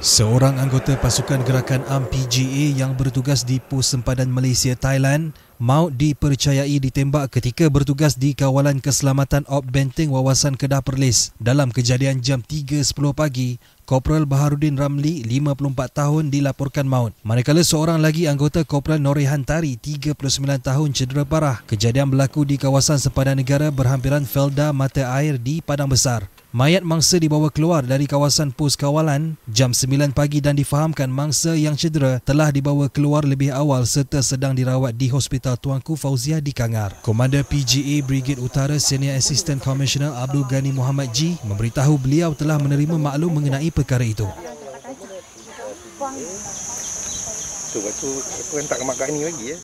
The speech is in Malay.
Seorang anggota pasukan gerakan AMPGA yang bertugas di Pos Sempadan Malaysia Thailand maut dipercayai ditembak ketika bertugas di kawalan keselamatan Op Benteng Wawasan Kedah Perlis. Dalam kejadian jam 3.10 pagi, Korporal Baharudin Ramli, 54 tahun, dilaporkan maut. Manakala seorang lagi anggota Korporal Norehan Tari, 39 tahun, cedera parah. Kejadian berlaku di kawasan sempadan negara berhampiran Felda Mata Air di Padang Besar. Mayat mangsa dibawa keluar dari kawasan pos kawalan jam 9 pagi dan difahamkan mangsa yang cedera telah dibawa keluar lebih awal serta sedang dirawat di Hospital Tuanku Fauziah di Kangar. Komander PGA Brigade Utara Senior Assistant Commissioner Abdul Ghani Muhammad G memberitahu beliau telah menerima maklum mengenai perkara itu. tu aku kan tak kemakan ni lagi ya.